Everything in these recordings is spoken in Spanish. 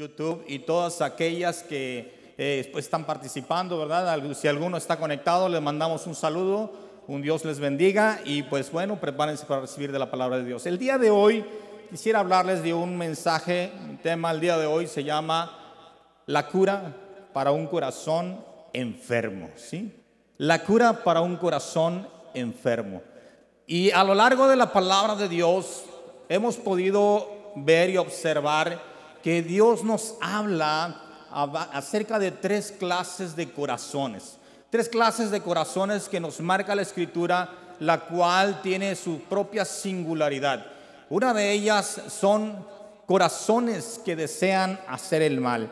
YouTube y todas aquellas que eh, pues, están participando, ¿verdad? Si alguno está conectado, les mandamos un saludo, un Dios les bendiga y pues bueno, prepárense para recibir de la palabra de Dios. El día de hoy quisiera hablarles de un mensaje, un tema el día de hoy se llama la cura para un corazón enfermo, ¿sí? La cura para un corazón enfermo. Y a lo largo de la palabra de Dios hemos podido ver y observar que Dios nos habla acerca de tres clases de corazones. Tres clases de corazones que nos marca la escritura, la cual tiene su propia singularidad. Una de ellas son corazones que desean hacer el mal.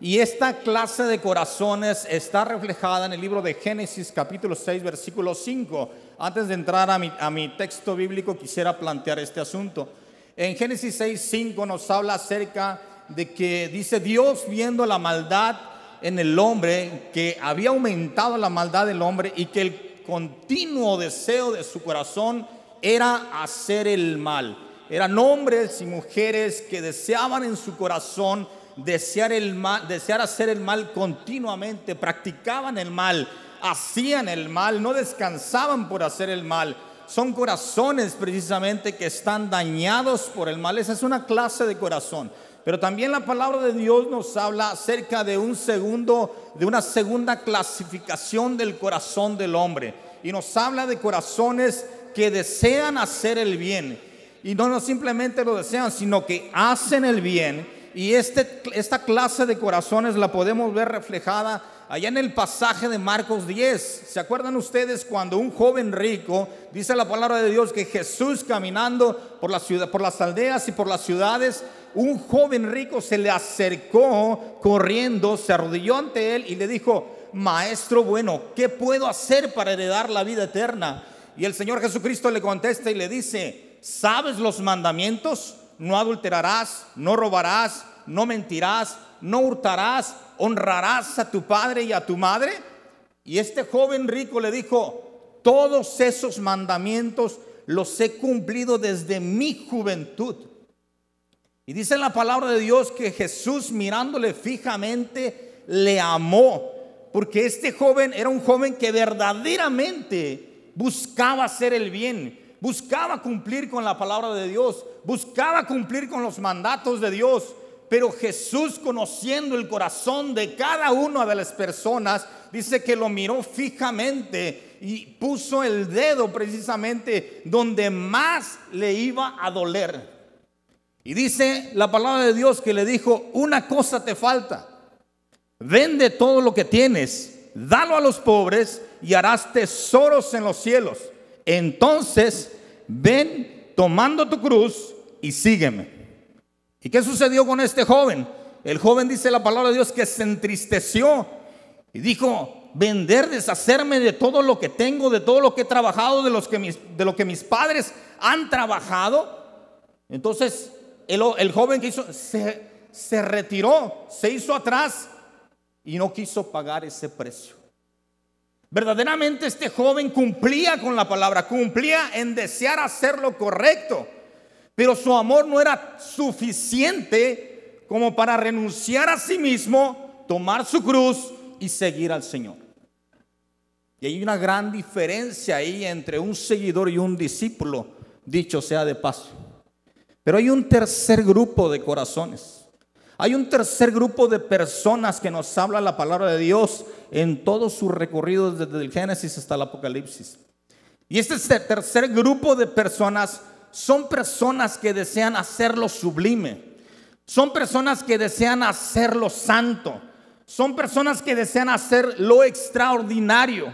Y esta clase de corazones está reflejada en el libro de Génesis capítulo 6 versículo 5. Antes de entrar a mi, a mi texto bíblico quisiera plantear este asunto. En Génesis 6, 5 nos habla acerca de que dice Dios viendo la maldad en el hombre, que había aumentado la maldad del hombre y que el continuo deseo de su corazón era hacer el mal. Eran hombres y mujeres que deseaban en su corazón desear el mal, desear hacer el mal continuamente, practicaban el mal, hacían el mal, no descansaban por hacer el mal son corazones precisamente que están dañados por el mal. Esa es una clase de corazón. Pero también la palabra de Dios nos habla acerca de un segundo, de una segunda clasificación del corazón del hombre. Y nos habla de corazones que desean hacer el bien. Y no, no simplemente lo desean, sino que hacen el bien. Y este, esta clase de corazones la podemos ver reflejada allá en el pasaje de Marcos 10. ¿Se acuerdan ustedes cuando un joven rico, dice la palabra de Dios, que Jesús caminando por, la ciudad, por las aldeas y por las ciudades, un joven rico se le acercó corriendo, se arrodilló ante él y le dijo, Maestro bueno, ¿qué puedo hacer para heredar la vida eterna? Y el Señor Jesucristo le contesta y le dice, ¿sabes los mandamientos? No adulterarás, no robarás, no mentirás, no hurtarás, honrarás a tu padre y a tu madre. Y este joven rico le dijo, todos esos mandamientos los he cumplido desde mi juventud. Y dice la palabra de Dios que Jesús mirándole fijamente le amó, porque este joven era un joven que verdaderamente buscaba hacer el bien, buscaba cumplir con la palabra de Dios, buscaba cumplir con los mandatos de Dios, pero Jesús, conociendo el corazón de cada una de las personas, dice que lo miró fijamente y puso el dedo precisamente donde más le iba a doler. Y dice la palabra de Dios que le dijo, una cosa te falta, vende todo lo que tienes, dalo a los pobres y harás tesoros en los cielos. Entonces, ven tomando tu cruz y sígueme. ¿Y qué sucedió con este joven? El joven dice la palabra de Dios que se entristeció y dijo, vender, deshacerme de todo lo que tengo, de todo lo que he trabajado, de, los que mis, de lo que mis padres han trabajado. Entonces el, joven que se, se retiró, se hizo atrás y no quiso pagar ese precio. Verdaderamente este joven cumplía con la palabra, cumplía en desear hacer lo correcto. Pero su amor no era suficiente como para renunciar a sí mismo, tomar su cruz y seguir al Señor. Y hay una gran diferencia ahí entre un seguidor y un discípulo, dicho sea de paso. Pero hay un tercer grupo de corazones. Hay un tercer grupo de personas que nos habla la palabra de Dios en todo su recorrido desde el Génesis hasta el Apocalipsis. Y este tercer grupo de personas son personas que desean hacer lo sublime. Son personas que desean hacer lo santo. Son personas que desean hacer lo extraordinario.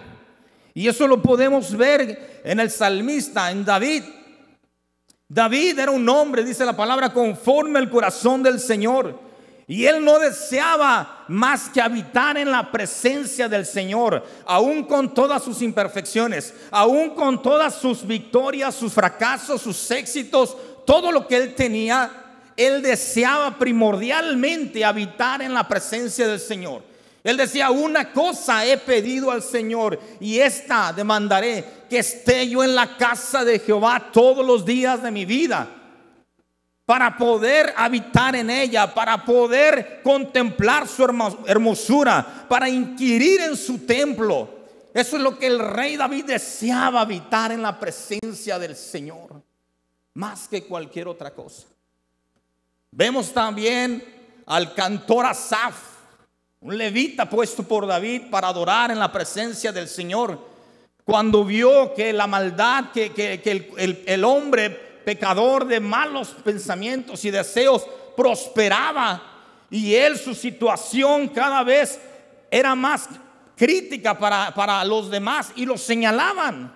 Y eso lo podemos ver en el salmista, en David. David era un hombre, dice la palabra, conforme al corazón del Señor. Y él no deseaba más que habitar en la presencia del Señor, aún con todas sus imperfecciones, aún con todas sus victorias, sus fracasos, sus éxitos, todo lo que él tenía, él deseaba primordialmente habitar en la presencia del Señor. Él decía, una cosa he pedido al Señor y esta demandaré, que esté yo en la casa de Jehová todos los días de mi vida para poder habitar en ella, para poder contemplar su hermosura, para inquirir en su templo. Eso es lo que el rey David deseaba, habitar en la presencia del Señor, más que cualquier otra cosa. Vemos también al cantor Asaf, un levita puesto por David para adorar en la presencia del Señor. Cuando vio que la maldad, que, el, el, el hombre pecador de malos pensamientos y deseos, prosperaba y él su situación cada vez era más crítica para, para los demás y lo señalaban.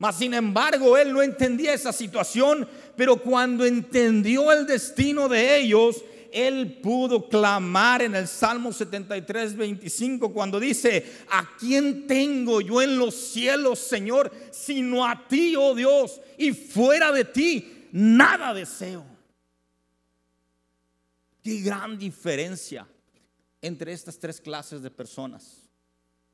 Mas sin embargo, él no entendía esa situación, pero cuando entendió el destino de ellos, él pudo clamar en el Salmo 73, 25, cuando dice, ¿a quién tengo yo en los cielos, Señor, sino a ti, oh Dios? Y fuera de ti, nada deseo. Qué gran diferencia entre estas tres clases de personas.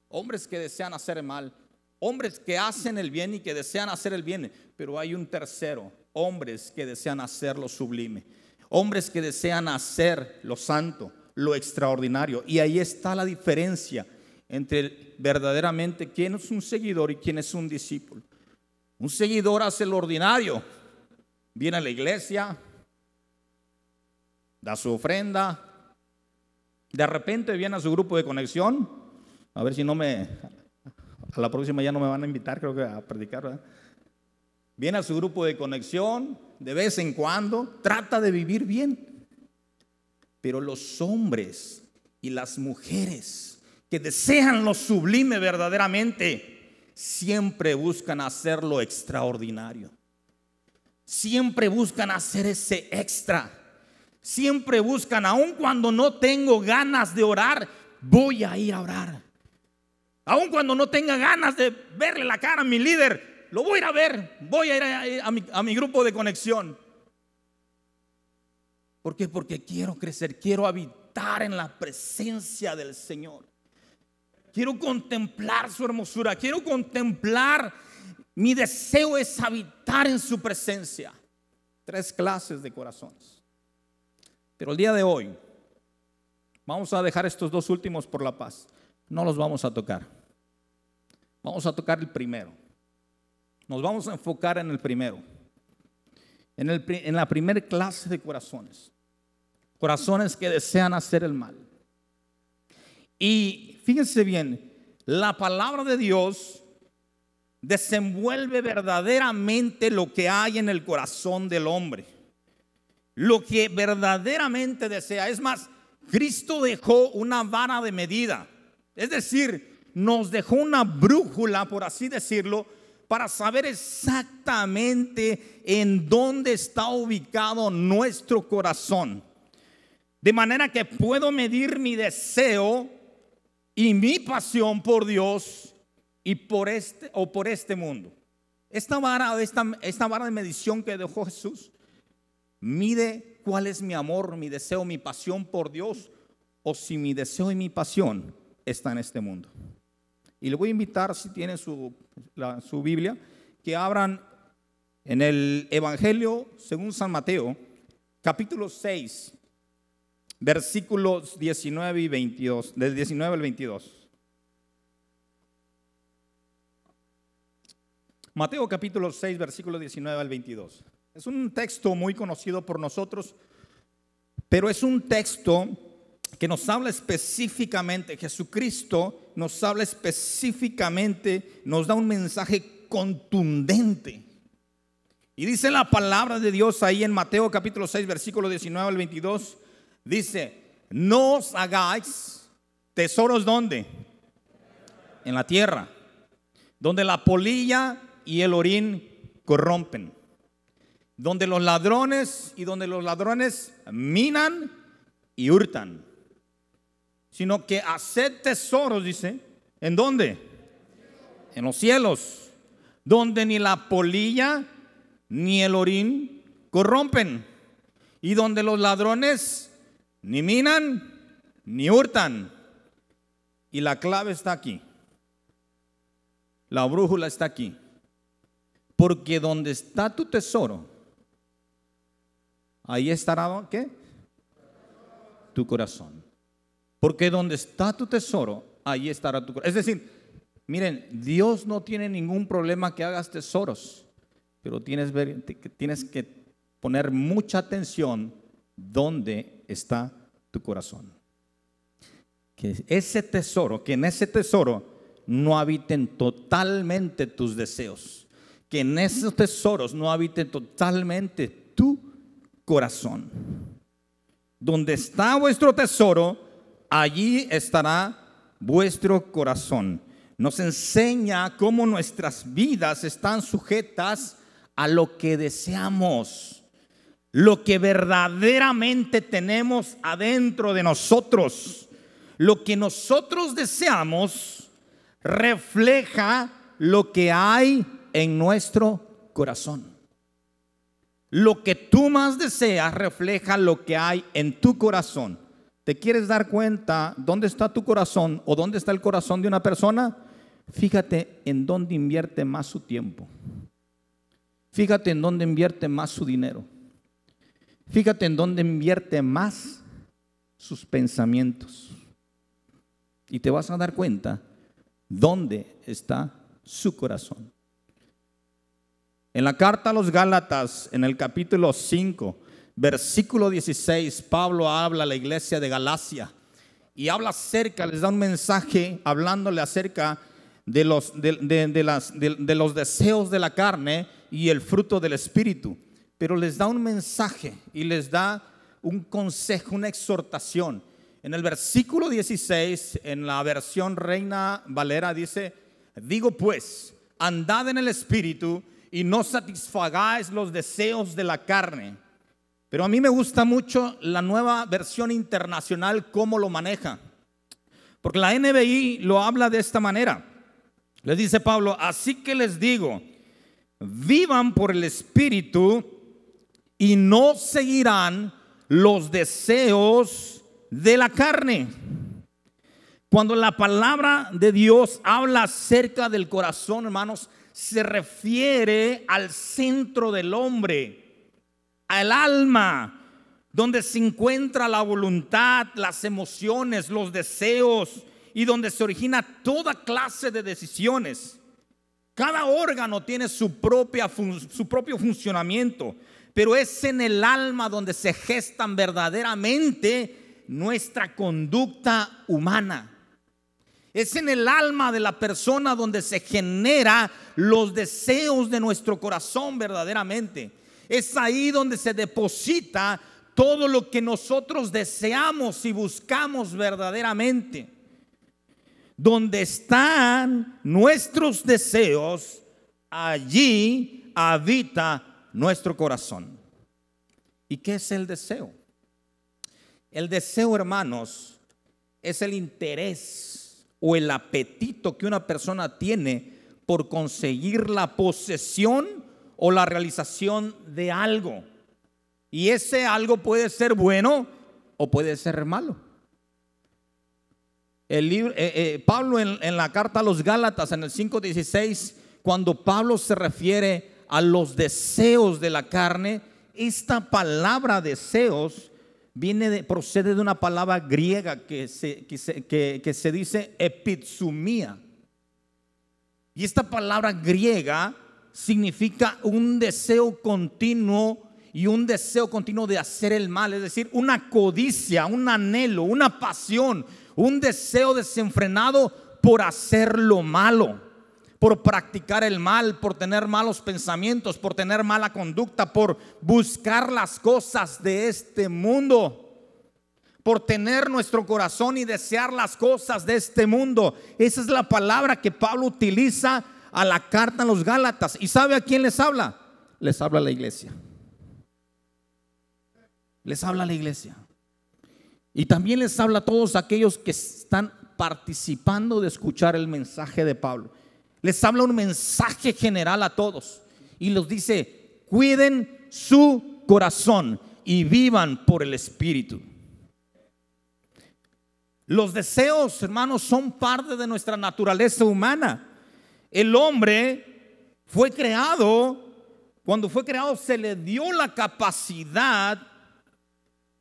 Hombres que desean hacer mal, hombres que hacen el bien y que desean hacer el bien, pero hay un tercero, hombres que desean hacer lo sublime. Hombres que desean hacer lo santo, lo extraordinario. Y ahí está la diferencia entre verdaderamente quién es un seguidor y quién es un discípulo. Un seguidor hace lo ordinario. Viene a la iglesia, da su ofrenda. De repente viene a su grupo de conexión. A ver si no me... A la próxima ya no me van a invitar, creo que a predicar, Viene a su grupo de conexión, de vez en cuando, trata de vivir bien. Pero los hombres y las mujeres que desean lo sublime verdaderamente, siempre buscan hacer lo extraordinario. Siempre buscan hacer ese extra. Siempre buscan, aun cuando no tengo ganas de orar, voy a ir a orar. Aun cuando no tenga ganas de verle la cara a mi líder, lo voy a ir a ver, voy a ir a, mi, mi grupo de conexión. ¿Por qué? Porque quiero crecer, quiero habitar en la presencia del Señor. Quiero contemplar su hermosura, quiero contemplar, mi deseo es habitar en su presencia. Tres clases de corazones. Pero el día de hoy, vamos a dejar estos dos últimos por la paz. No los vamos a tocar. Vamos a tocar el primero. Nos vamos a enfocar en el primero, en, la primera clase de corazones, corazones que desean hacer el mal. Y fíjense bien, la palabra de Dios desenvuelve verdaderamente lo que hay en el corazón del hombre, lo que verdaderamente desea. Es más, Cristo dejó una vara de medida, es decir, nos dejó una brújula, por así decirlo, para saber exactamente en dónde está ubicado nuestro corazón. De manera que puedo medir mi deseo y mi pasión por Dios y por este o por este mundo. Esta vara, esta, esta vara de medición que dejó Jesús mide cuál es mi amor, mi deseo, mi pasión por Dios o si mi deseo y mi pasión están en este mundo. Y le voy a invitar, si tiene su, Biblia, que abran en el Evangelio según San Mateo, capítulo 6, versículos 19 y 22, del 19 al 22. Mateo capítulo 6, versículo 19 al 22. Es un texto muy conocido por nosotros, pero es un texto que nos habla específicamente, Jesucristo nos habla específicamente, nos da un mensaje contundente. Y dice la palabra de Dios ahí en Mateo capítulo 6, versículo 19 al 22, dice, no os hagáis tesoros donde? En la tierra, donde la polilla y el orín corrompen, donde los ladrones y donde los ladrones minan y hurtan sino que hacer tesoros, dice, ¿en dónde? En los cielos, donde ni la polilla ni el orín corrompen, y donde los ladrones ni minan ni hurtan. Y la clave está aquí, la brújula está aquí, porque donde está tu tesoro, ahí estará, ¿qué? Tu corazón. Porque donde está tu tesoro, ahí estará tu corazón. Es decir, miren, Dios no tiene ningún problema que hagas tesoros, pero tienes, que poner mucha atención donde está tu corazón. Que ese tesoro, que en ese tesoro no habiten totalmente tus deseos. Que en esos tesoros no habiten totalmente tu corazón. Donde está vuestro tesoro, allí estará vuestro corazón. Nos enseña cómo nuestras vidas están sujetas a lo que deseamos, lo que verdaderamente tenemos adentro de nosotros. Lo que nosotros deseamos refleja lo que hay en nuestro corazón. Lo que tú más deseas refleja lo que hay en tu corazón. ¿Te quieres dar cuenta dónde está tu corazón o dónde está el corazón de una persona? Fíjate en dónde invierte más su tiempo. Fíjate en dónde invierte más su dinero. Fíjate en dónde invierte más sus pensamientos. Y te vas a dar cuenta dónde está su corazón. En la carta a los Gálatas, en el capítulo 5, versículo 16, Pablo habla a la iglesia de Galacia y habla acerca, les da un mensaje hablándole acerca de los, los deseos de la carne y el fruto del Espíritu. Pero les da un mensaje y les da un consejo, una exhortación. En el versículo 16, en la versión Reina Valera, dice, digo pues, andad en el Espíritu y no satisfagáis los deseos de la carne pero a mí me gusta mucho la nueva versión internacional, cómo lo maneja. Porque la NBI lo habla de esta manera. Le dice Pablo, así que les digo, vivan por el Espíritu y no seguirán los deseos de la carne. Cuando la palabra de Dios habla acerca del corazón, hermanos, se refiere al centro del hombre al alma, donde se encuentra la voluntad, las emociones, los deseos y donde se origina toda clase de decisiones. Cada órgano tiene su, propia su propio funcionamiento, pero es en el alma donde se gestan verdaderamente nuestra conducta humana. Es en el alma de la persona donde se genera los deseos de nuestro corazón verdaderamente. Es ahí donde se deposita todo lo que nosotros deseamos y buscamos verdaderamente. Donde están nuestros deseos, allí habita nuestro corazón. ¿Y qué es el deseo? El deseo, hermanos, es el interés o el apetito que una persona tiene por conseguir la posesión o la realización de algo. Y ese algo puede ser bueno o puede ser malo. El eh, eh, Pablo en, la carta a los Gálatas, en el 5.16, cuando Pablo se refiere a los deseos de la carne, esta palabra deseos viene de, procede de una palabra griega que se, que que se dice epizumía. Y esta palabra griega significa un deseo continuo y un deseo continuo de hacer el mal, es decir, una codicia, un anhelo, una pasión, un deseo desenfrenado por hacer lo malo, por practicar el mal, por tener malos pensamientos, por tener mala conducta, por buscar las cosas de este mundo por tener nuestro corazón y desear las cosas de este mundo. Esa es la palabra que Pablo utiliza a la carta a los Gálatas. ¿Y sabe a quién les habla? Les habla a la iglesia. Les habla a la iglesia. Y también les habla a todos aquellos que están participando de escuchar el mensaje de Pablo. Les habla un mensaje general a todos y los dice, cuiden su corazón y vivan por el Espíritu. Los deseos, hermanos, son parte de nuestra naturaleza humana. El hombre fue creado, cuando fue creado se le dio la capacidad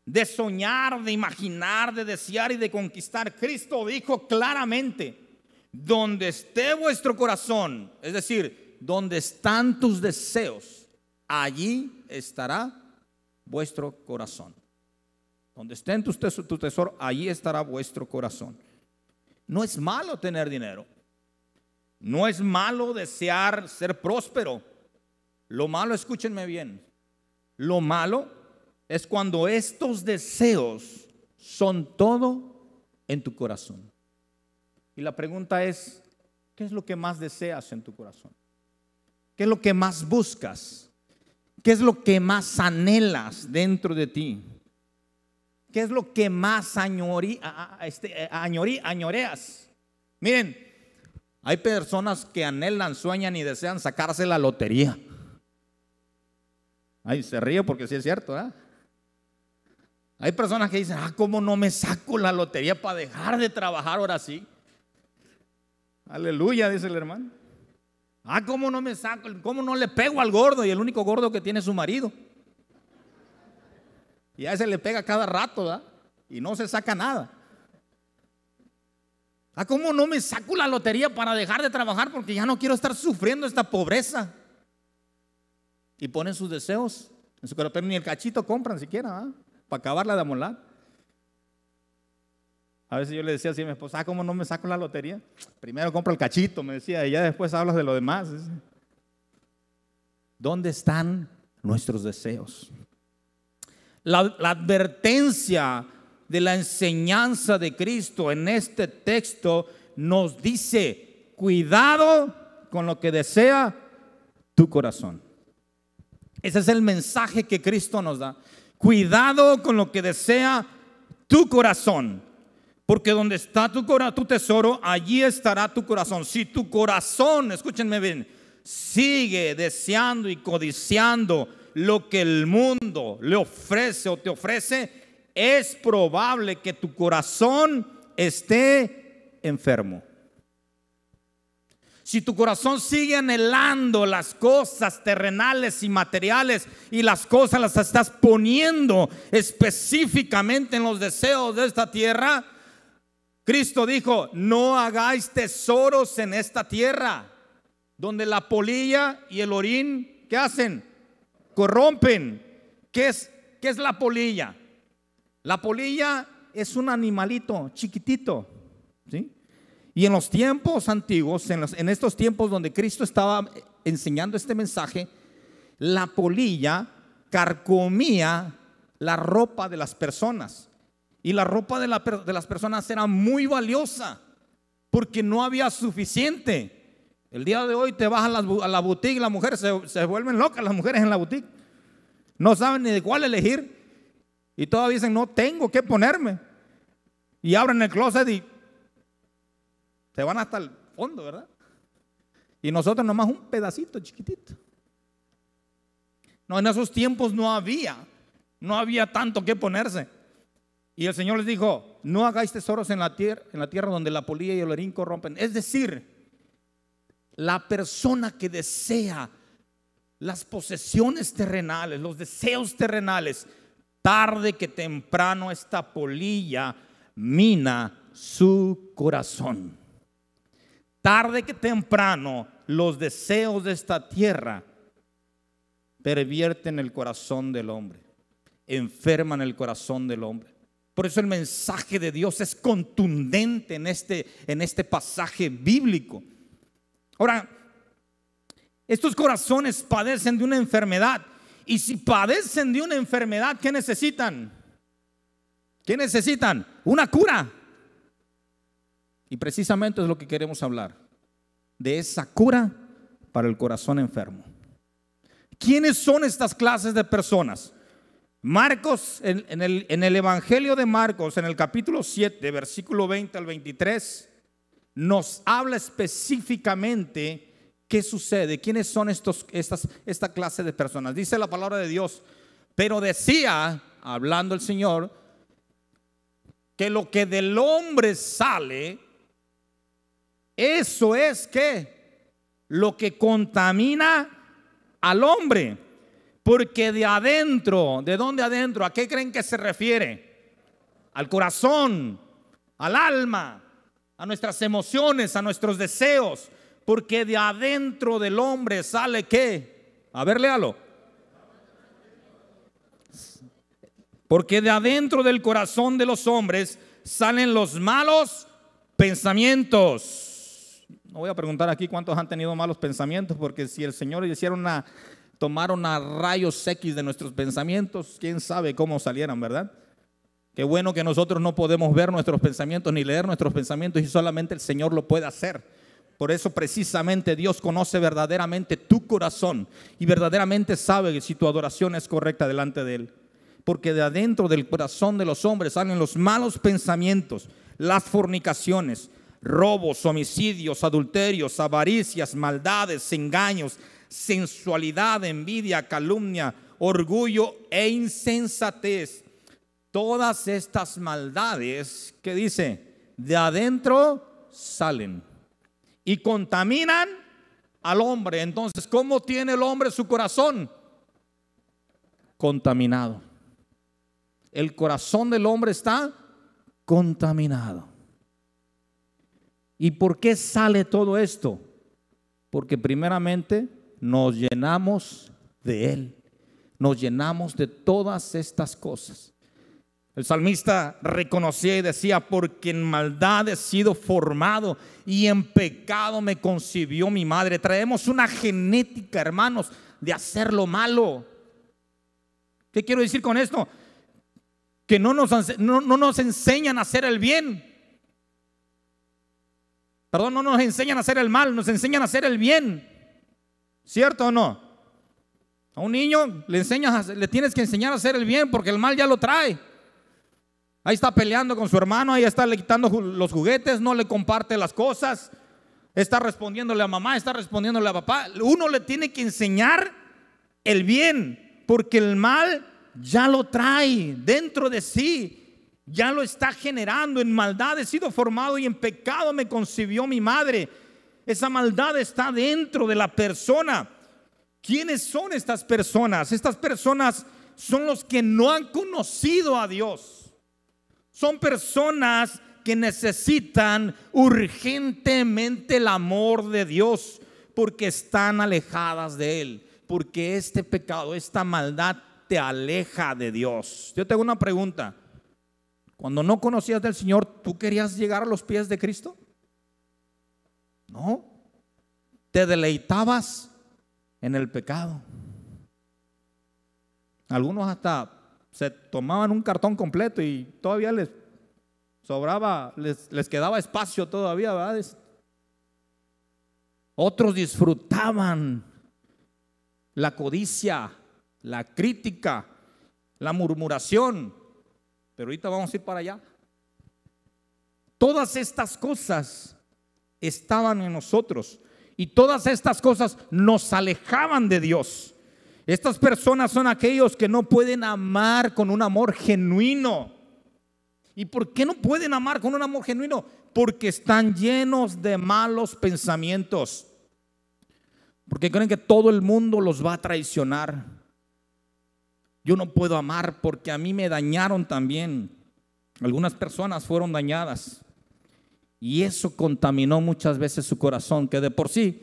de soñar, de imaginar, de desear y de conquistar. Cristo dijo claramente, donde esté vuestro corazón, es decir, donde están tus deseos, allí estará vuestro corazón. Donde estén tu tesoro, allí estará vuestro corazón. No es malo tener dinero. No es malo desear ser próspero. Lo malo, escúchenme bien, lo malo es cuando estos deseos son todo en tu corazón. Y la pregunta es, ¿qué es lo que más deseas en tu corazón? ¿Qué es lo que más buscas? ¿Qué es lo que más anhelas dentro de ti? ¿Qué es lo que más añorí, este, eh, añoreas? Miren, hay personas que anhelan, sueñan y desean sacarse la lotería. Ay, se ríe porque sí es cierto, ¿verdad? Hay personas que dicen, ah, ¿cómo no me saco la lotería para dejar de trabajar ahora sí? Aleluya, dice el hermano. Ah, ¿cómo no me saco? ¿Cómo no le pego al gordo? Y el único gordo que tiene es su marido. Y a ese le pega cada rato, Y no se saca nada. ¿A cómo no me saco la lotería para dejar de trabajar porque ya no quiero estar sufriendo esta pobreza? Y ponen sus deseos en su ni el cachito compran siquiera, ¿ah? para acabarla de amolar. A veces yo le decía así a mi esposa, ah, ¿cómo no me saco la lotería? Primero compro el cachito, me decía, y ya después hablas de lo demás. ¿Dónde están nuestros deseos? la advertencia de la enseñanza de Cristo en este texto nos dice, cuidado con lo que desea tu corazón. Ese es el mensaje que Cristo nos da. Cuidado con lo que desea tu corazón. Porque donde está tu, corazón, tu tesoro, allí estará tu corazón. Si tu corazón, escúchenme bien, sigue deseando y codiciando lo que el mundo le ofrece o te ofrece, es probable que tu corazón esté enfermo. Si tu corazón sigue anhelando las cosas terrenales y materiales y las cosas las estás poniendo específicamente en los deseos de esta tierra, Cristo dijo, no hagáis tesoros en esta tierra, donde la polilla y el orín, que hacen? Corrompen. ¿Qué es, qué es la polilla? La polilla es un animalito chiquitito, ¿sí? Y en los tiempos antiguos, en, estos tiempos donde Cristo estaba enseñando este mensaje, la polilla carcomía la ropa de las personas. Y la ropa de, las personas era muy valiosa porque no había suficiente. El día de hoy te vas a la, a la boutique, las mujeres se, se vuelven locas, las mujeres en la boutique. No saben ni de cuál elegir. Y todavía dicen, no tengo que ponerme. Y abren el closet y se van hasta el fondo, ¿verdad? Y nosotros nomás un pedacito chiquitito. No, en esos tiempos no había, no había tanto que ponerse. Y el Señor les dijo, no hagáis tesoros en la tierra, en la tierra donde la polilla y el orín corrompen. Es decir, la persona que desea las posesiones terrenales, los deseos terrenales, tarde que temprano esta polilla mina su corazón. Tarde que temprano los deseos de esta tierra pervierten el corazón del hombre, enferman el corazón del hombre. Por eso el mensaje de Dios es contundente en este, en este pasaje bíblico. Ahora, estos corazones padecen de una enfermedad y si padecen de una enfermedad, ¿qué necesitan? ¿Qué necesitan? Una cura. Y precisamente es lo que queremos hablar, de esa cura para el corazón enfermo. ¿Quiénes son estas clases de personas? Marcos, en, el, en, el, Evangelio de Marcos, en el capítulo 7, versículo 20 al 23, nos habla específicamente ¿Qué sucede? ¿Quiénes son estos, estas, esta clase de personas? Dice la palabra de Dios. Pero decía, hablando el Señor, que lo que del hombre sale, eso es que lo que contamina al hombre. Porque de adentro, ¿de dónde adentro? ¿A qué creen que se refiere? Al corazón, al alma, a nuestras emociones, a nuestros deseos porque de adentro del hombre sale qué? A ver, léalo. Porque de adentro del corazón de los hombres salen los malos pensamientos. No voy a preguntar aquí cuántos han tenido malos pensamientos, porque si el Señor hiciera una, Tomaron a rayos X de nuestros pensamientos, quién sabe cómo salieran, ¿verdad? Qué bueno que nosotros no podemos ver nuestros pensamientos ni leer nuestros pensamientos y solamente el Señor lo puede hacer. Por eso precisamente Dios conoce verdaderamente tu corazón y verdaderamente sabe si tu adoración es correcta delante de Él. Porque de adentro del corazón de los hombres salen los malos pensamientos, las fornicaciones, robos, homicidios, adulterios, avaricias, maldades, engaños, sensualidad, envidia, calumnia, orgullo e insensatez. Todas estas maldades que dice, de adentro salen y contaminan al hombre. Entonces, ¿cómo tiene el hombre su corazón? Contaminado. El corazón del hombre está contaminado. ¿Y por qué sale todo esto? Porque primeramente nos llenamos de Él, nos llenamos de todas estas cosas. El salmista reconocía y decía, porque en maldad he sido formado y en pecado me concibió mi madre. Traemos una genética, hermanos, de hacer lo malo. ¿Qué quiero decir con esto? Que no nos, nos enseñan a hacer el bien. Perdón, no nos enseñan a hacer el mal, nos enseñan a hacer el bien. ¿Cierto o no? A un niño le, enseñas, le tienes que enseñar a hacer el bien porque el mal ya lo trae. Ahí está peleando con su hermano, ahí está le quitando los juguetes, no le comparte las cosas, está respondiéndole a mamá, está respondiéndole a papá. Uno le tiene que enseñar el bien, porque el mal ya lo trae dentro de sí, ya lo está generando. En maldad he sido formado y en pecado me concibió mi madre. Esa maldad está dentro de la persona. ¿Quiénes son estas personas? Estas personas son los que no han conocido a Dios son personas que necesitan urgentemente el amor de Dios porque están alejadas de Él, porque este pecado, esta maldad te aleja de Dios. Yo tengo una pregunta. Cuando no conocías del Señor, ¿tú querías llegar a los pies de Cristo? No. Te deleitabas en el pecado. Algunos hasta se tomaban un cartón completo y todavía les sobraba, les, quedaba espacio todavía, ¿verdad? Otros disfrutaban la codicia, la crítica, la murmuración. Pero ahorita vamos a ir para allá. Todas estas cosas estaban en nosotros y todas estas cosas nos alejaban de Dios. Estas personas son aquellos que no pueden amar con un amor genuino. ¿Y por qué no pueden amar con un amor genuino? Porque están llenos de malos pensamientos. Porque creen que todo el mundo los va a traicionar. Yo no puedo amar porque a mí me dañaron también. Algunas personas fueron dañadas. Y eso contaminó muchas veces su corazón, que de por sí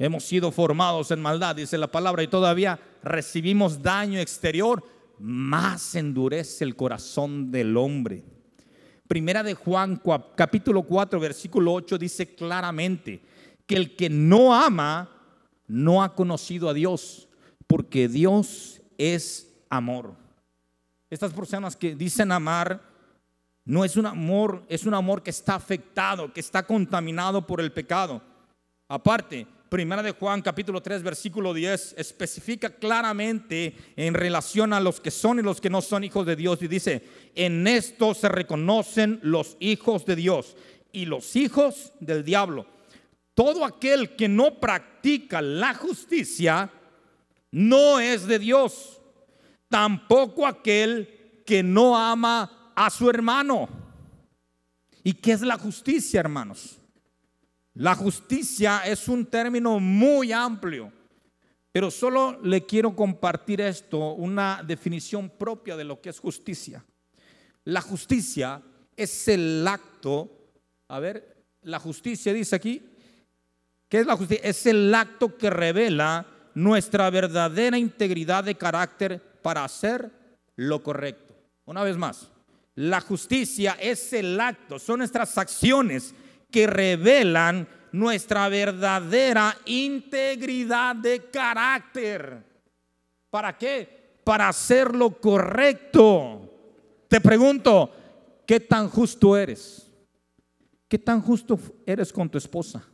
Hemos sido formados en maldad, dice la palabra, y todavía recibimos daño exterior, más endurece el corazón del hombre. Primera de Juan capítulo 4 versículo 8 dice claramente que el que no ama no ha conocido a Dios, porque Dios es amor. Estas personas que dicen amar no es un amor, es un amor que está afectado, que está contaminado por el pecado. Aparte, Primera de Juan capítulo 3 versículo 10 especifica claramente en relación a los que son y los que no son hijos de Dios y dice, en esto se reconocen los hijos de Dios y los hijos del diablo. Todo aquel que no practica la justicia no es de Dios, tampoco aquel que no ama a su hermano. ¿Y qué es la justicia, hermanos? La justicia es un término muy amplio, pero solo le quiero compartir esto, una definición propia de lo que es justicia. La justicia es el acto, a ver, la justicia dice aquí, ¿qué es la justicia? Es el acto que revela nuestra verdadera integridad de carácter para hacer lo correcto. Una vez más, la justicia es el acto, son nuestras acciones que revelan nuestra verdadera integridad de carácter. ¿Para qué? Para hacer lo correcto. Te pregunto, ¿qué tan justo eres? ¿Qué tan justo eres con tu esposa?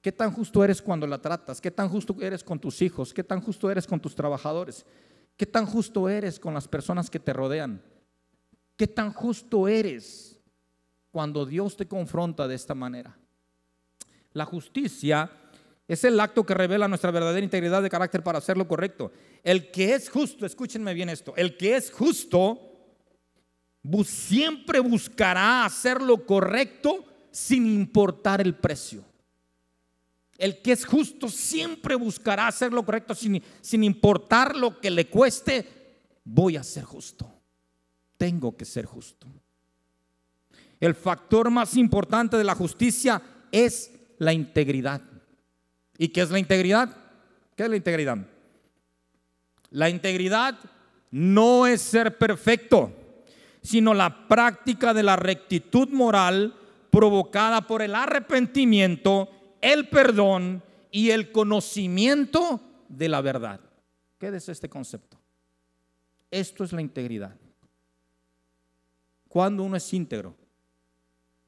¿Qué tan justo eres cuando la tratas? ¿Qué tan justo eres con tus hijos? ¿Qué tan justo eres con tus trabajadores? ¿Qué tan justo eres con las personas que te rodean? ¿Qué tan justo eres? cuando Dios te confronta de esta manera. La justicia es el acto que revela nuestra verdadera integridad de carácter para hacer lo correcto. El que es justo, escúchenme bien esto, el que es justo siempre buscará hacer lo correcto sin importar el precio. El que es justo siempre buscará hacer lo correcto sin, sin importar lo que le cueste. Voy a ser justo. Tengo que ser justo. El factor más importante de la justicia es la integridad. ¿Y qué es la integridad? ¿Qué es la integridad? La integridad no es ser perfecto, sino la práctica de la rectitud moral provocada por el arrepentimiento, el perdón y el conocimiento de la verdad. ¿Qué es este concepto. Esto es la integridad. Cuando uno es íntegro,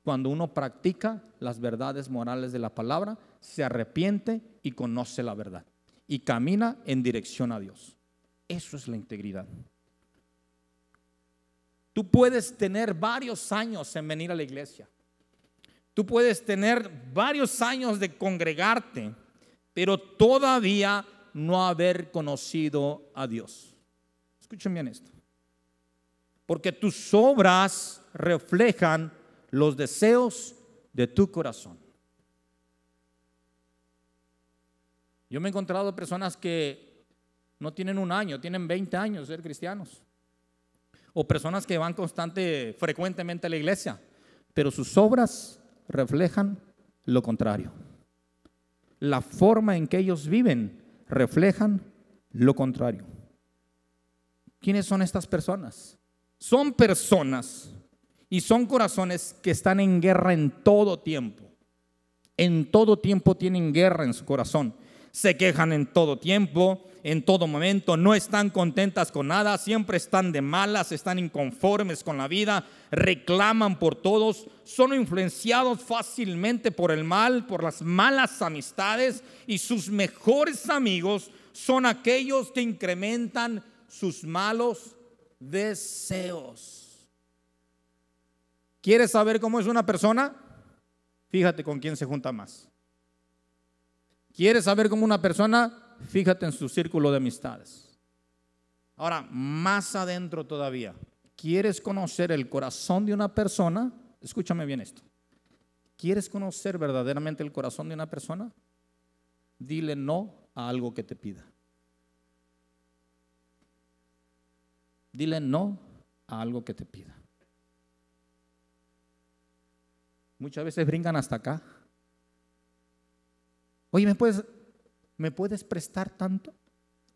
cuando uno practica las verdades morales de la palabra, se arrepiente y conoce la verdad y camina en dirección a Dios. Eso es la integridad. Tú puedes tener varios años en venir a la iglesia. Tú puedes tener varios años de congregarte, pero todavía no haber conocido a Dios. Escuchen bien esto. Porque tus obras reflejan los deseos de tu corazón. Yo me he encontrado personas que no tienen un año, tienen 20 años de ser cristianos. O personas que van constante, frecuentemente a la iglesia, pero sus obras reflejan lo contrario. La forma en que ellos viven reflejan lo contrario. ¿Quiénes son estas personas? Son personas y son corazones que están en guerra en todo tiempo. En todo tiempo tienen guerra en su corazón. Se quejan en todo tiempo, en todo momento. No están contentas con nada. Siempre están de malas, están inconformes con la vida. Reclaman por todos. Son influenciados fácilmente por el mal, por las malas amistades. Y sus mejores amigos son aquellos que incrementan sus malos deseos. ¿Quieres saber cómo es una persona? Fíjate con quién se junta más. ¿Quieres saber cómo una persona? Fíjate en su círculo de amistades. Ahora, más adentro todavía. ¿Quieres conocer el corazón de una persona? Escúchame bien esto. ¿Quieres conocer verdaderamente el corazón de una persona? Dile no a algo que te pida. Dile no a algo que te pida. Muchas veces brincan hasta acá. Oye, ¿me puedes, ¿me puedes prestar tanto?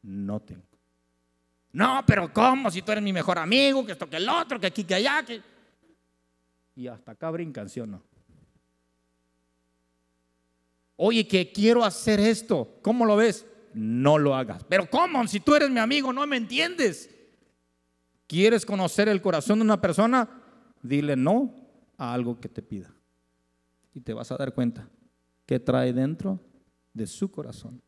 No tengo. No, pero ¿cómo? Si tú eres mi mejor amigo, que esto, que el otro, que aquí, que allá, que... Y hasta acá brincan, ¿sí o no? Oye, que quiero hacer esto. ¿Cómo lo ves? No lo hagas. Pero ¿cómo? Si tú eres mi amigo, no me entiendes. ¿Quieres conocer el corazón de una persona? Dile no a algo que te pida y te vas a dar cuenta que trae dentro de su corazón.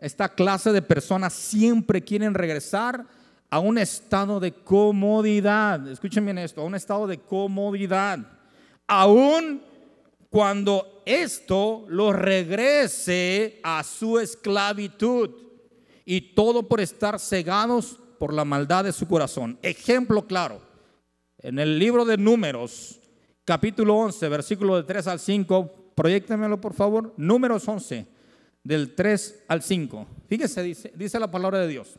Esta clase de personas siempre quieren regresar a un estado de comodidad. Escuchen bien esto, a un estado de comodidad. Aún cuando esto lo regrese a su esclavitud y todo por estar cegados por la maldad de su corazón. Ejemplo claro, en el libro de números, capítulo 11, versículo de 3 al 5. Proyectenmelo, por favor. Números 11, del 3 al 5. Fíjese, dice, la palabra de Dios.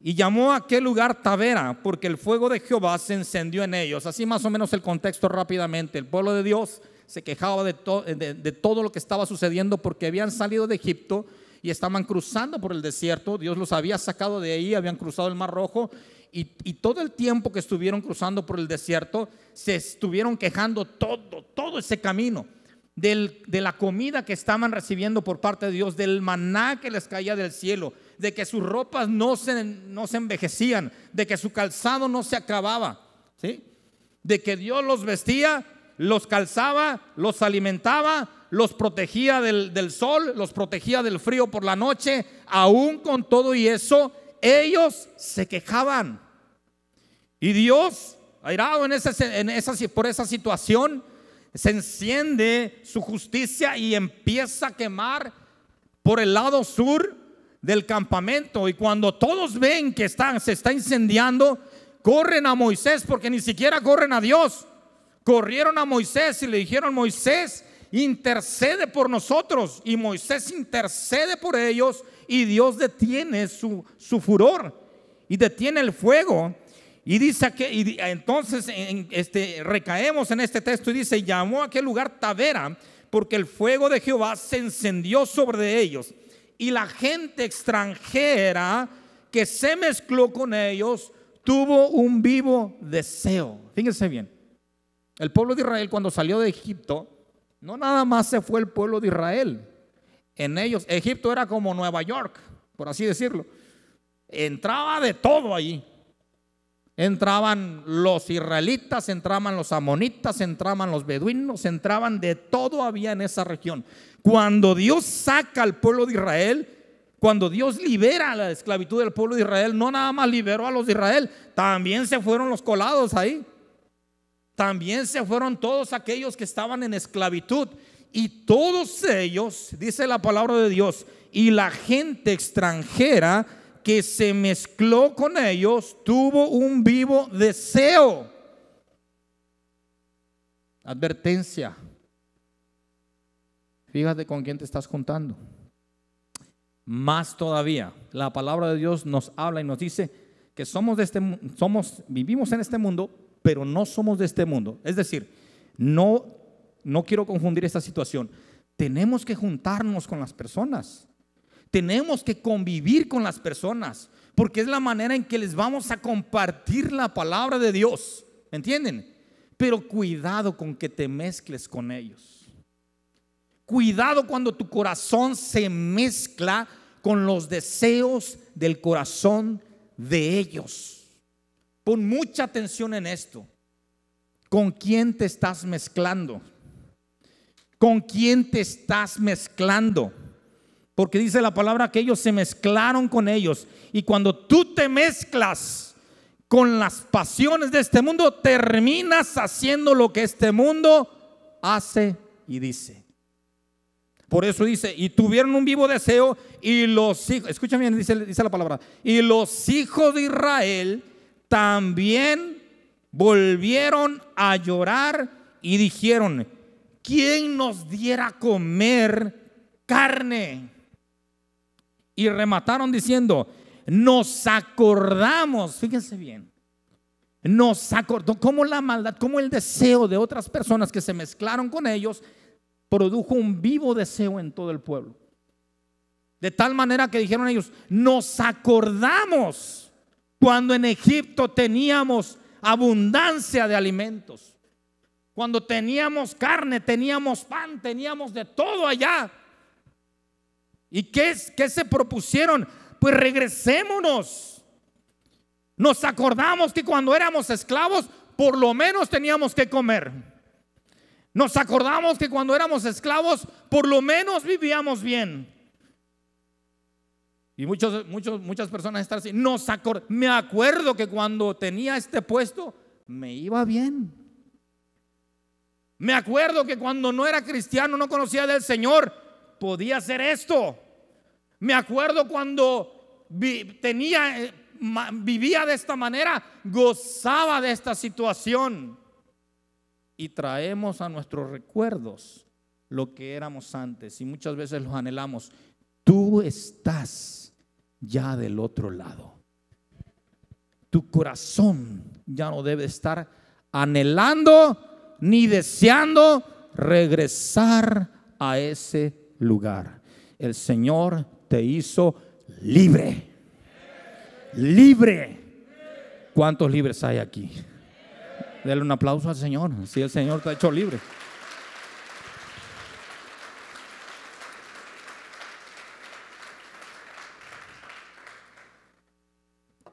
Y llamó a aquel lugar Tavera, porque el fuego de Jehová se encendió en ellos. Así más o menos el contexto rápidamente. El pueblo de Dios se quejaba de, todo lo que estaba sucediendo porque habían salido de Egipto y estaban cruzando por el desierto. Dios los había sacado de ahí, habían cruzado el Mar Rojo y, todo el tiempo que estuvieron cruzando por el desierto, se estuvieron quejando todo, todo ese camino, del, de la comida que estaban recibiendo por parte de Dios, del maná que les caía del cielo, de que sus ropas no se, no envejecían, de que su calzado no se acababa, ¿sí? de que Dios los vestía, los calzaba, los alimentaba, los protegía del, del sol, los protegía del frío por la noche, aún con todo y eso ellos se quejaban. Y Dios, airado en esa, por esa situación, se enciende su justicia y empieza a quemar por el lado sur del campamento. Y cuando todos ven que están, se está incendiando, corren a Moisés porque ni siquiera corren a Dios. Corrieron a Moisés y le dijeron, Moisés, intercede por nosotros. Y Moisés intercede por ellos y Dios detiene su, su furor y detiene el fuego. Y dice que entonces en, este, recaemos en este texto y dice, llamó a aquel lugar Tavera porque el fuego de Jehová se encendió sobre ellos y la gente extranjera que se mezcló con ellos tuvo un vivo deseo. Fíjense bien, el pueblo de Israel cuando salió de Egipto, no nada más se fue el pueblo de Israel, en ellos. Egipto era como Nueva York, por así decirlo. Entraba de todo ahí. Entraban los israelitas, entraban los amonitas, entraban los beduinos, entraban de todo había en esa región. Cuando Dios saca al pueblo de Israel, cuando Dios libera la esclavitud del pueblo de Israel, no nada más liberó a los de Israel, también se fueron los colados ahí. También se fueron todos aquellos que estaban en esclavitud y todos ellos, dice la palabra de Dios, y la gente extranjera que se mezcló con ellos tuvo un vivo deseo. Advertencia. Fíjate con quién te estás juntando. Más todavía, la palabra de Dios nos habla y nos dice que somos de este somos vivimos en este mundo, pero no somos de este mundo. Es decir, no no quiero confundir esta situación. Tenemos que juntarnos con las personas. Tenemos que convivir con las personas, porque es la manera en que les vamos a compartir la palabra de Dios. ¿Entienden? Pero cuidado con que te mezcles con ellos. Cuidado cuando tu corazón se mezcla con los deseos del corazón de ellos. Pon mucha atención en esto. ¿Con quién te estás mezclando? ¿Con quién te estás mezclando? Porque dice la palabra que ellos se mezclaron con ellos. Y cuando tú te mezclas con las pasiones de este mundo, terminas haciendo lo que este mundo hace y dice. Por eso dice, y tuvieron un vivo deseo y los hijos, escúchame bien, dice, dice la palabra, y los hijos de Israel también volvieron a llorar y dijeron, ¿quién nos diera comer carne? Y remataron diciendo, nos acordamos, fíjense bien, nos acordó como la maldad, como el deseo de otras personas que se mezclaron con ellos produjo un vivo deseo en todo el pueblo. De tal manera que dijeron ellos, nos acordamos cuando en Egipto teníamos abundancia de alimentos. Cuando teníamos carne, teníamos pan, teníamos de todo allá. ¿Y qué, qué se propusieron? Pues regresémonos. Nos acordamos que cuando éramos esclavos, por lo menos teníamos que comer. Nos acordamos que cuando éramos esclavos, por lo menos vivíamos bien. Y muchos, muchos, muchas personas están así. Nos me acuerdo que cuando tenía este puesto, me iba bien. Me acuerdo que cuando no era cristiano, no conocía del Señor, podía hacer esto. Me acuerdo cuando eh, vivía de esta manera, gozaba de esta situación. Y traemos a nuestros recuerdos lo que éramos antes y muchas veces los anhelamos. Tú estás ya del otro lado. Tu corazón ya no debe estar anhelando ni deseando regresar a ese lugar. El Señor te hizo libre. Libre. ¿Cuántos libres hay aquí? Dale un aplauso al Señor. Si el Señor te ha hecho libre.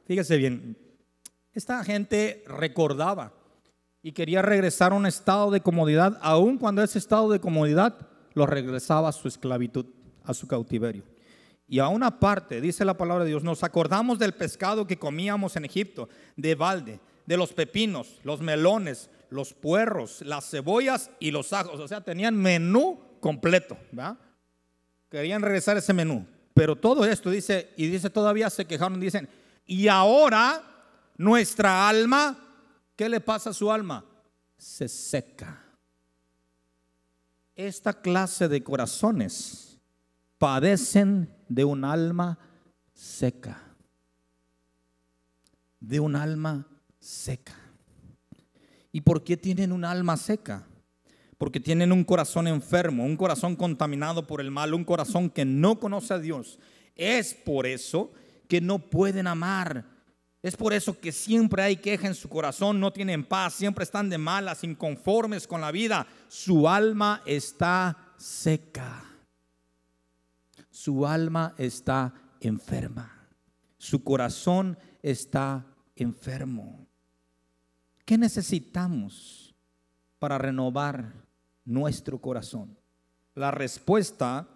Fíjese bien, esta gente recordaba y quería regresar a un estado de comodidad, aun cuando ese estado de comodidad lo regresaba a su esclavitud, a su cautiverio. Y a una parte, dice la palabra de Dios, nos acordamos del pescado que comíamos en Egipto, de balde, de los pepinos, los melones, los puerros, las cebollas y los ajos. O sea, tenían menú completo. Querían regresar ese menú. Pero todo esto dice, y dice todavía se quejaron, dicen, y ahora nuestra alma ¿Qué le pasa a su alma? Se seca. Esta clase de corazones padecen de un alma seca. De un alma seca. ¿Y por qué tienen un alma seca? Porque tienen un corazón enfermo, un corazón contaminado por el mal, un corazón que no conoce a Dios. Es por eso que no pueden amar es por eso que siempre hay queja en su corazón, no tienen paz, siempre están de malas, inconformes con la vida. Su alma está seca. Su alma está enferma. Su corazón está enfermo. ¿Qué necesitamos para renovar nuestro corazón? La respuesta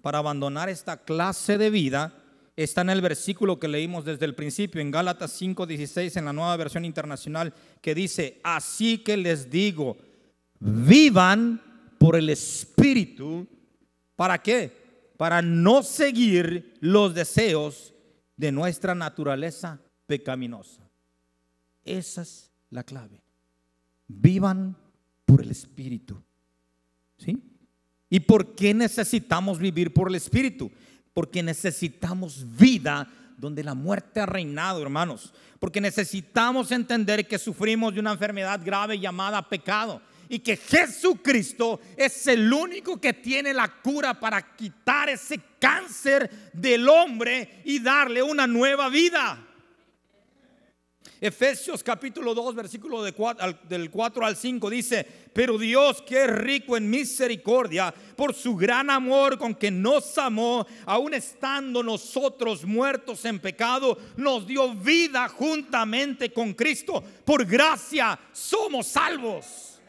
para abandonar esta clase de vida está en el versículo que leímos desde el principio, en Gálatas 5:16, en la nueva versión internacional, que dice, así que les digo, vivan por el Espíritu, ¿para qué? Para no seguir los deseos de nuestra naturaleza pecaminosa. Esa es la clave. Vivan por el Espíritu. ¿Sí? ¿Y por qué necesitamos vivir por el Espíritu? porque necesitamos vida donde la muerte ha reinado, hermanos, porque necesitamos entender que sufrimos de una enfermedad grave llamada pecado y que Jesucristo es el único que tiene la cura para quitar ese cáncer del hombre y darle una nueva vida. Efesios capítulo 2, versículo del 4 al 5 dice, pero Dios que es rico en misericordia, por su gran amor con que nos amó, aun estando nosotros muertos en pecado, nos dio vida juntamente con Cristo. Por gracia somos salvos.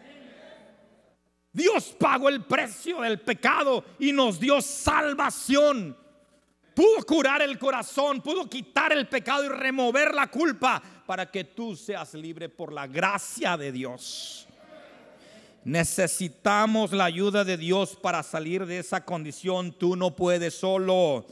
Dios pagó el precio del pecado y nos dio salvación. Pudo curar el corazón, pudo quitar el pecado y remover la culpa para que tú seas libre por la gracia de Dios. Necesitamos la ayuda de Dios para salir de esa condición. Tú no puedes solo.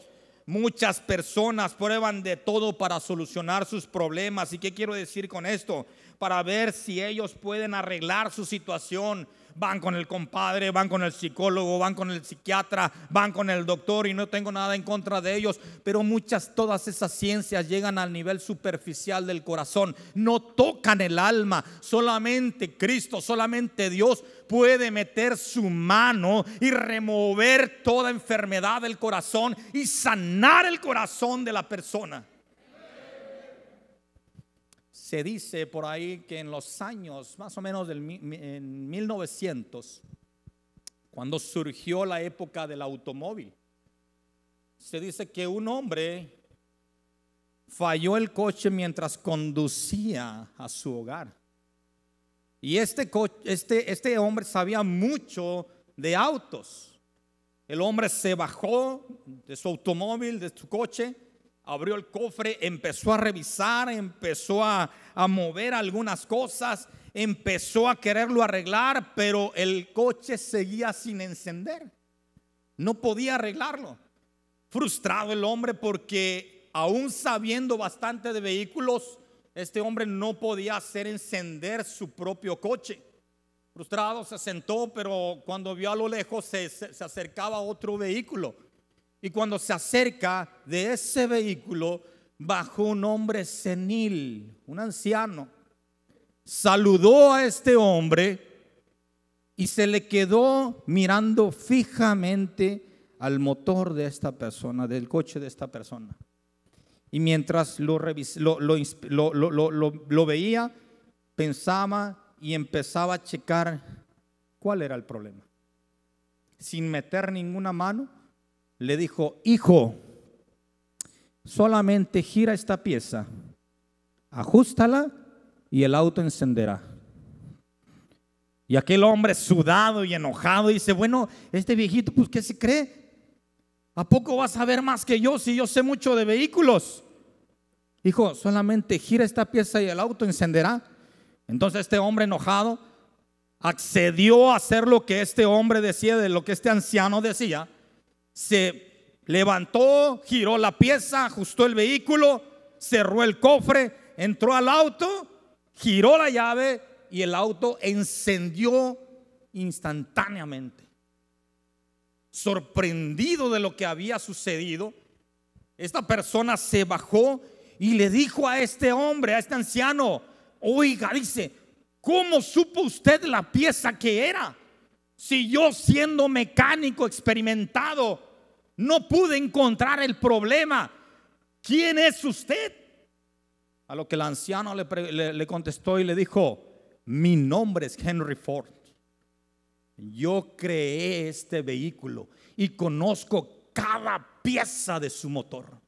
Muchas personas prueban de todo para solucionar sus problemas. ¿Y qué quiero decir con esto? Para ver si ellos pueden arreglar su situación van con el compadre, van con el psicólogo, van con el psiquiatra, van con el doctor y no tengo nada en contra de ellos, pero muchas, todas esas ciencias llegan al nivel superficial del corazón, no tocan el alma, solamente Cristo, solamente Dios puede meter su mano y remover toda enfermedad del corazón y sanar el corazón de la persona se dice por ahí que en los años, más o menos del, en 1900, cuando surgió la época del automóvil, se dice que un hombre falló el coche mientras conducía a su hogar. Y este, este, este hombre sabía mucho de autos. El hombre se bajó de su automóvil, de su coche, abrió el cofre, empezó a revisar, empezó a, mover algunas cosas, empezó a quererlo arreglar, pero el coche seguía sin encender. No podía arreglarlo. Frustrado el hombre porque aún sabiendo bastante de vehículos, este hombre no podía hacer encender su propio coche. Frustrado se sentó, pero cuando vio a lo lejos se, acercaba se acercaba otro vehículo y cuando se acerca de ese vehículo, bajó un hombre senil, un anciano. Saludó a este hombre y se le quedó mirando fijamente al motor de esta persona, del coche de esta persona. Y mientras lo, lo veía, pensaba y empezaba a checar cuál era el problema. Sin meter ninguna mano, le dijo, hijo, solamente gira esta pieza, ajustala y el auto encenderá. Y aquel hombre sudado y enojado dice, bueno, este viejito, pues ¿qué se cree? ¿A poco va a saber más que yo si yo sé mucho de vehículos? Hijo, solamente gira esta pieza y el auto encenderá. Entonces este hombre enojado accedió a hacer lo que este hombre decía, de lo que este anciano decía se levantó, giró la pieza, ajustó el vehículo, cerró el cofre, entró al auto, giró la llave y el auto encendió instantáneamente. Sorprendido de lo que había sucedido, esta persona se bajó y le dijo a este hombre, a este anciano, oiga, dice, ¿cómo supo usted la pieza que era? si yo siendo mecánico experimentado no pude encontrar el problema? ¿Quién es usted? A lo que el anciano le, contestó y le dijo, mi nombre es Henry Ford. Yo creé este vehículo y conozco cada pieza de su motor.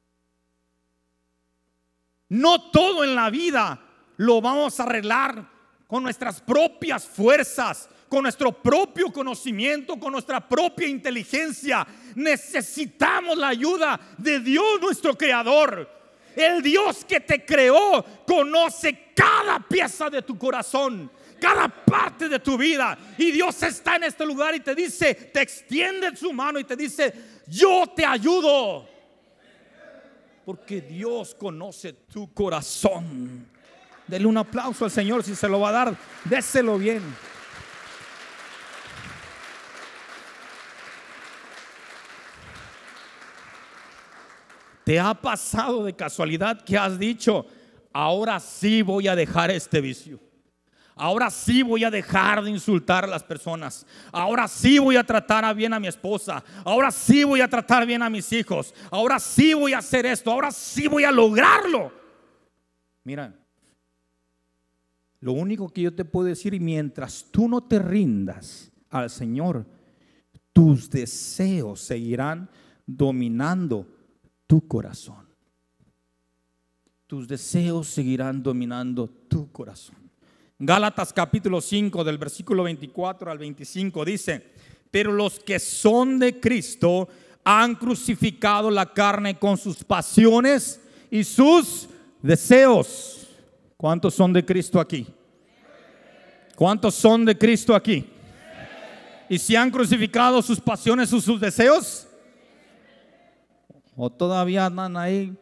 No todo en la vida lo vamos a arreglar con nuestras propias fuerzas con nuestro propio conocimiento, con nuestra propia inteligencia. Necesitamos la ayuda de Dios, nuestro Creador. El Dios que te creó conoce cada pieza de tu corazón, cada parte de tu vida. Y Dios está en este lugar y te dice, te extiende su mano y te dice, yo te ayudo. Porque Dios conoce tu corazón. Dele un aplauso al Señor si se lo va a dar. Déselo bien. ¿Te ha pasado de casualidad que has dicho, ahora sí voy a dejar este vicio? Ahora sí voy a dejar de insultar a las personas. Ahora sí voy a tratar bien a mi esposa. Ahora sí voy a tratar bien a mis hijos. Ahora sí voy a hacer esto. Ahora sí voy a lograrlo. Mira, lo único que yo te puedo decir, mientras tú no te rindas al Señor, tus deseos seguirán dominando tu corazón. Tus deseos seguirán dominando tu corazón. Gálatas capítulo 5 del versículo 24 al 25 dice, pero los que son de Cristo han crucificado la carne con sus pasiones y sus deseos. ¿Cuántos son de Cristo aquí? ¿Cuántos son de Cristo aquí? ¿Y si han crucificado sus pasiones o sus deseos? O todavía andan ahí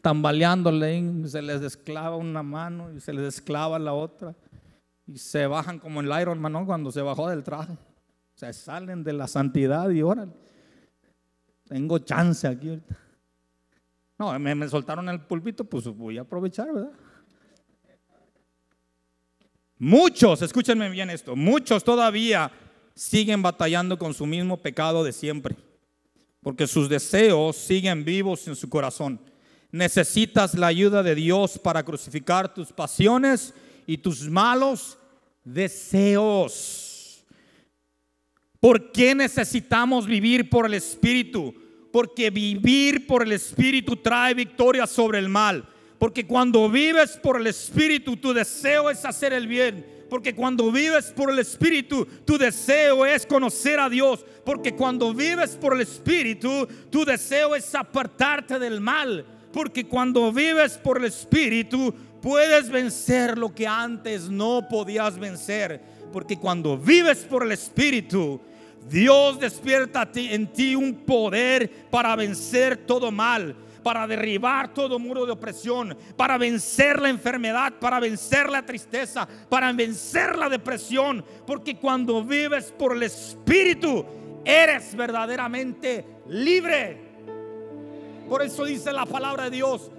tambaleándole, se les esclava una mano y se les esclava la otra. Y se bajan como el Iron Man, Cuando se bajó del traje. Se salen de la santidad y oran. Tengo chance aquí ahorita. No, me, me soltaron el pulpito, pues voy a aprovechar, ¿verdad? Muchos, escúchenme bien esto, muchos todavía siguen batallando con su mismo pecado de siempre porque sus deseos siguen vivos en su corazón. Necesitas la ayuda de Dios para crucificar tus pasiones y tus malos deseos. ¿Por qué necesitamos vivir por el Espíritu? Porque vivir por el Espíritu trae victoria sobre el mal. Porque cuando vives por el Espíritu, tu deseo es hacer el bien porque cuando vives por el Espíritu, tu deseo es conocer a Dios, porque cuando vives por el Espíritu, tu deseo es apartarte del mal, porque cuando vives por el Espíritu, puedes vencer lo que antes no podías vencer, porque cuando vives por el Espíritu, Dios despierta en ti un poder para vencer todo mal para derribar todo muro de opresión, para vencer la enfermedad, para vencer la tristeza, para vencer la depresión. Porque cuando vives por el Espíritu, eres verdaderamente libre. Por eso dice la palabra de Dios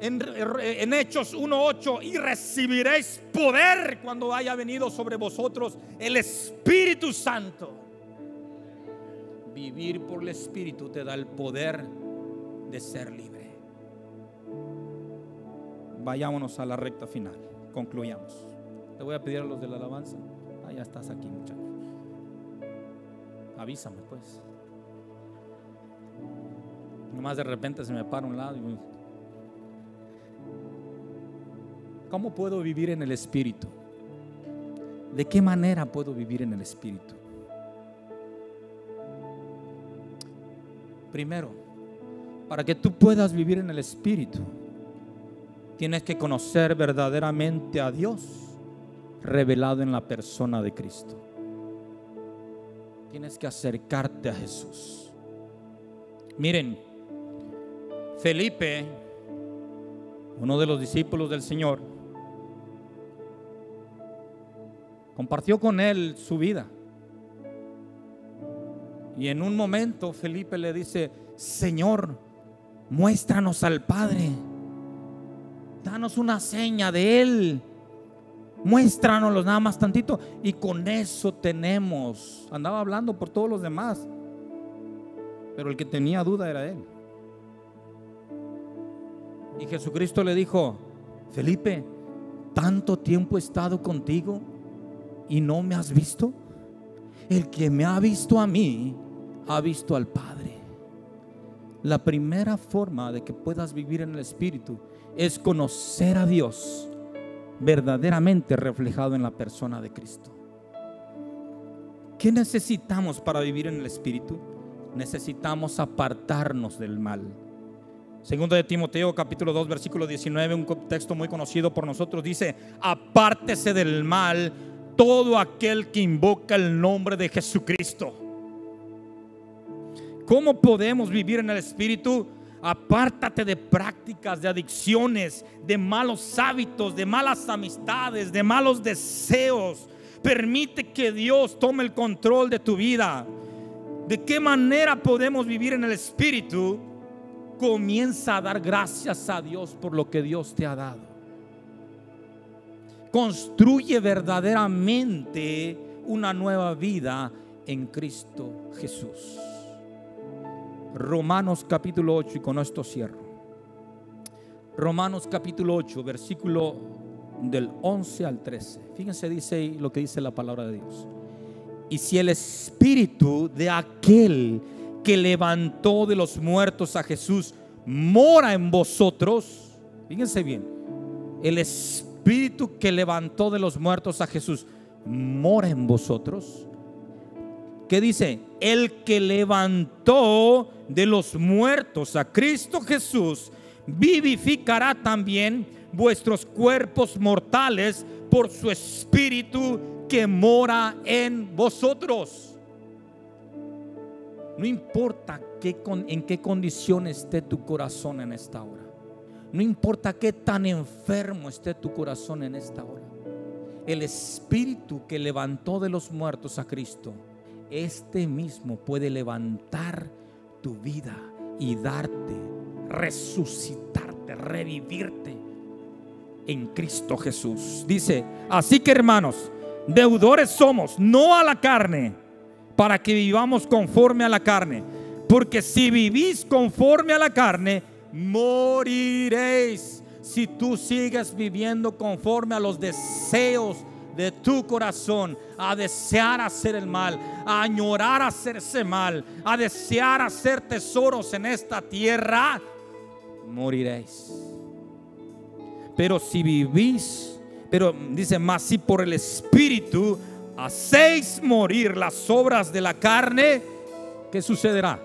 en, Hechos 1.8, y recibiréis poder cuando haya venido sobre vosotros el Espíritu Santo. Vivir por el Espíritu te da el poder de ser libre. Vayámonos a la recta final. Concluyamos. Te voy a pedir a los de la alabanza. Ah, ya estás aquí, muchachos. Avísame, pues. Nomás de repente se me para un lado y ¿Cómo puedo vivir en el Espíritu? ¿De qué manera puedo vivir en el Espíritu? Primero, para que tú puedas vivir en el Espíritu, tienes que conocer verdaderamente a Dios revelado en la persona de Cristo. Tienes que acercarte a Jesús. Miren, Felipe, uno de los discípulos del Señor, compartió con él su vida. Y en un momento Felipe le dice, Señor, muéstranos al Padre. Danos una seña de Él. muéstranos nada más tantito. Y con eso tenemos. Andaba hablando por todos los demás. Pero el que tenía duda era Él. Y Jesucristo le dijo, Felipe, tanto tiempo he estado contigo y no me has visto. El que me ha visto a mí, ha visto al Padre. La primera forma de que puedas vivir en el Espíritu es conocer a Dios verdaderamente reflejado en la persona de Cristo. ¿Qué necesitamos para vivir en el Espíritu? Necesitamos apartarnos del mal. Segundo de Timoteo capítulo 2 versículo 19, un texto muy conocido por nosotros, dice, apártese del mal todo aquel que invoca el nombre de Jesucristo. ¿Cómo podemos vivir en el Espíritu? Apártate de prácticas, de adicciones, de malos hábitos, de malas amistades, de malos deseos. Permite que Dios tome el control de tu vida. ¿De qué manera podemos vivir en el Espíritu? Comienza a dar gracias a Dios por lo que Dios te ha dado. Construye verdaderamente una nueva vida en Cristo Jesús. Romanos capítulo 8 y con esto cierro. Romanos capítulo 8, versículo del 11 al 13. Fíjense dice lo que dice la palabra de Dios. Y si el espíritu de aquel que levantó de los muertos a Jesús mora en vosotros, fíjense bien, el espíritu que levantó de los muertos a Jesús mora en vosotros. ¿Qué dice? el que levantó de los muertos a Cristo Jesús, vivificará también vuestros cuerpos mortales por su espíritu que mora en vosotros. No importa qué, en qué condición esté tu corazón en esta hora. No importa qué tan enfermo esté tu corazón en esta hora. El espíritu que levantó de los muertos a Cristo este mismo puede levantar tu vida y darte, resucitarte, revivirte en Cristo Jesús. Dice, así que hermanos, deudores somos, no a la carne, para que vivamos conforme a la carne. Porque si vivís conforme a la carne, moriréis. Si tú sigues viviendo conforme a los deseos de tu corazón a desear hacer el mal, a añorar hacerse mal, a desear hacer tesoros en esta tierra, moriréis. Pero si vivís, pero dice más, si por el Espíritu hacéis morir las obras de la carne, ¿qué sucederá?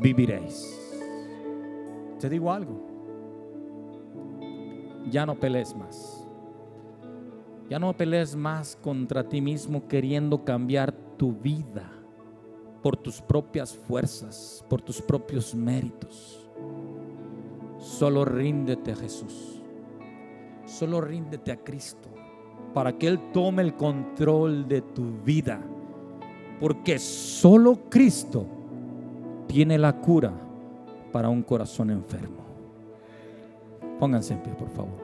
Viviréis. Te digo algo, ya no pelees más ya no pelees más contra ti mismo queriendo cambiar tu vida por tus propias fuerzas, por tus propios méritos. Solo ríndete a Jesús. Solo ríndete a Cristo para que Él tome el control de tu vida. Porque solo Cristo tiene la cura para un corazón enfermo. Pónganse en pie, por favor.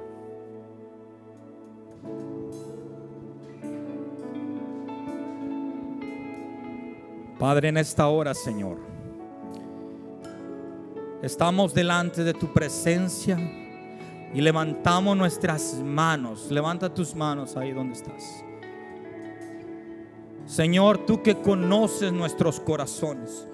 Padre, en esta hora, Señor, estamos delante de tu presencia y levantamos nuestras manos. Levanta tus manos ahí donde estás. Señor, tú que conoces nuestros corazones,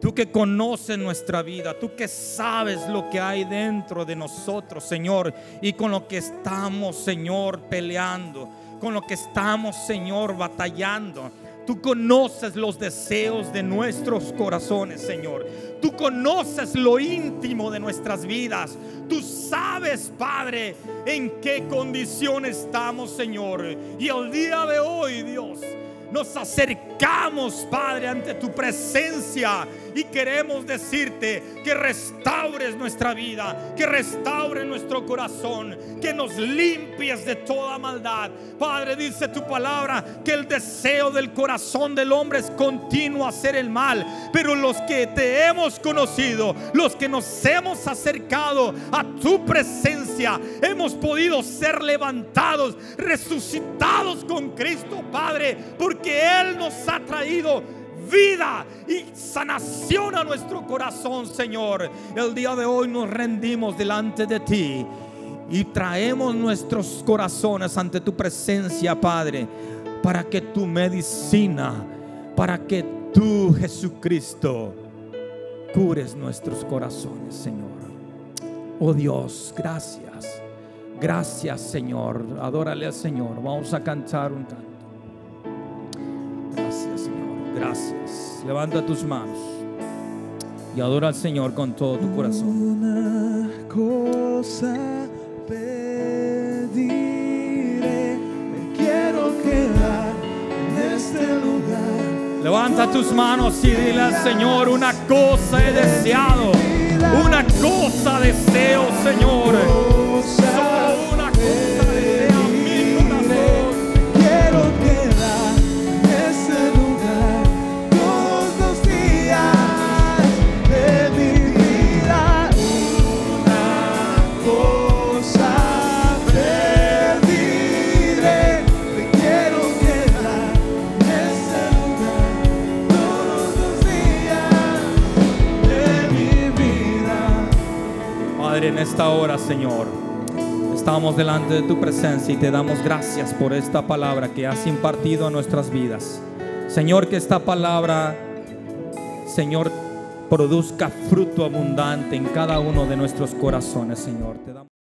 tú que conoces nuestra vida, tú que sabes lo que hay dentro de nosotros, Señor, y con lo que estamos, Señor, peleando, con lo que estamos, Señor, batallando Tú conoces los deseos de nuestros corazones, Señor. Tú conoces lo íntimo de nuestras vidas. Tú sabes, Padre, en qué condición estamos, Señor. Y el día de hoy, Dios, nos acercamos, Padre, ante tu presencia y queremos decirte que restaures nuestra vida, que restaure nuestro corazón, que nos limpies de toda maldad. Padre, dice tu palabra que el deseo del corazón del hombre es continuo hacer el mal, pero los que te hemos conocido, los que nos hemos acercado a tu presencia, hemos podido ser levantados, resucitados con Cristo, Padre, porque Él nos ha traído vida y sanación a nuestro corazón, Señor. El día de hoy nos rendimos delante de ti y traemos nuestros corazones ante tu presencia, Padre, para que tu medicina, para que tú, Jesucristo, cures nuestros corazones, Señor. Oh Dios, gracias. Gracias, Señor. Adórale al Señor. Vamos a cantar un canto. Gracias. Levanta tus manos y adora al Señor con todo tu corazón. Una cosa pediré, me quiero quedar en este lugar. Levanta tus manos y dile al Señor, una cosa he deseado, una cosa deseo, Señor. Solo una cosa. en esta hora, Señor. Estamos delante de tu presencia y te damos gracias por esta palabra que has impartido a nuestras vidas. Señor, que esta palabra, Señor, produzca fruto abundante en cada uno de nuestros corazones, Señor. Te